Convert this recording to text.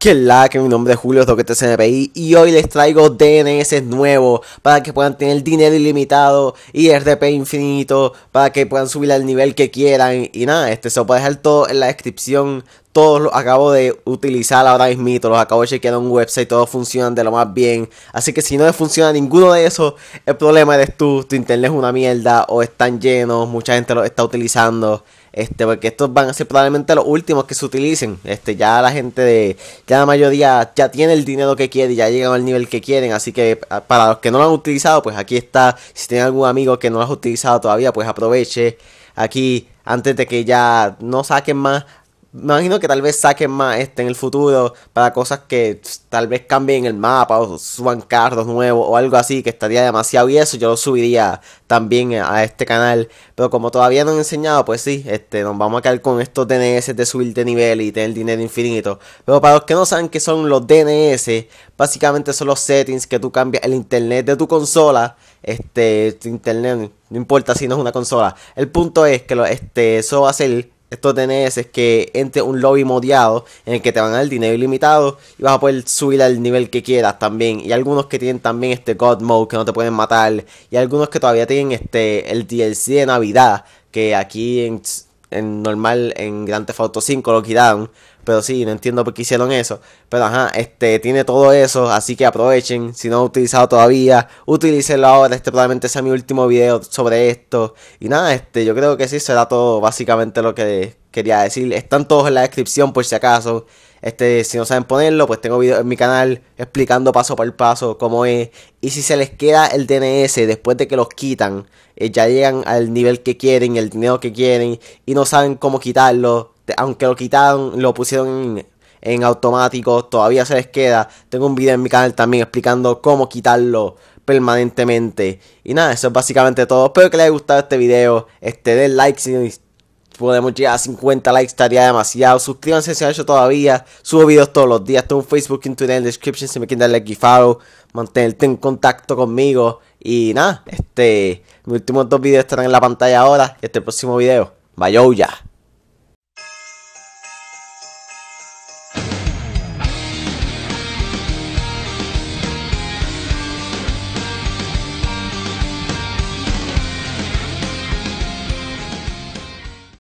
Que la que mi nombre es Julio CNPI y hoy les traigo DNS nuevos para que puedan tener dinero ilimitado y RP infinito para que puedan subir al nivel que quieran y nada, este se lo puedo dejar todo en la descripción, todos los acabo de utilizar ahora mismo, los acabo de chequear en un website, todos funcionan de lo más bien, así que si no les funciona ninguno de esos, el problema eres tú, tu internet es una mierda o están llenos, mucha gente los está utilizando este porque estos van a ser probablemente los últimos que se utilicen este ya la gente de ya la mayoría ya tiene el dinero que quiere y ya llegan al nivel que quieren así que ah, para los que no lo han utilizado pues aquí está si tienen algún amigo que no lo ha utilizado todavía pues aproveche aquí antes de que ya no saquen más me imagino que tal vez saquen más este en el futuro para cosas que tal vez cambien el mapa o suban carros nuevos o algo así que estaría demasiado y eso yo lo subiría también a este canal. Pero como todavía no han enseñado, pues sí, este, nos vamos a quedar con estos DNS de subir de nivel y tener dinero infinito. Pero para los que no saben qué son los DNS, básicamente son los settings que tú cambias el internet de tu consola este internet no importa si no es una consola el punto es que lo, este eso va a ser esto tenés es que entre un lobby modiado en el que te van a dar dinero ilimitado y vas a poder subir al nivel que quieras también. Y algunos que tienen también este God Mode que no te pueden matar. Y algunos que todavía tienen este el DLC de Navidad que aquí en, normal en Grand Theft Auto 5 lo quitaron. Pero sí, no entiendo por qué hicieron eso. Pero ajá, este tiene todo eso, así que aprovechen. Si no lo han utilizado todavía, utilícenlo ahora. Este probablemente sea mi último video sobre esto. Y nada, este yo creo que sí será todo básicamente lo que quería decir. Están todos en la descripción por si acaso. Este, si no saben ponerlo, pues tengo video en mi canal explicando paso por paso cómo es. Y si se les queda el DNS después de que los quitan, eh, ya llegan al nivel que quieren, el dinero que quieren y no saben cómo quitarlo este, aunque lo quitaron, lo pusieron en, automático, todavía se les queda. Tengo un video en mi canal también explicando cómo quitarlo permanentemente. Y nada, eso es básicamente todo. Espero que les haya gustado este video. Este, den like si podemos llegar a 50 likes, estaría demasiado. Suscríbanse si no han hecho todavía. Subo videos todos los días. Tengo un Facebook, un Twitter en la descripción si me quieren darle like y follow. Mantenerte en contacto conmigo. Y nada, este, mis últimos dos videos estarán en la pantalla ahora. Y este próximo video. Bye, ya.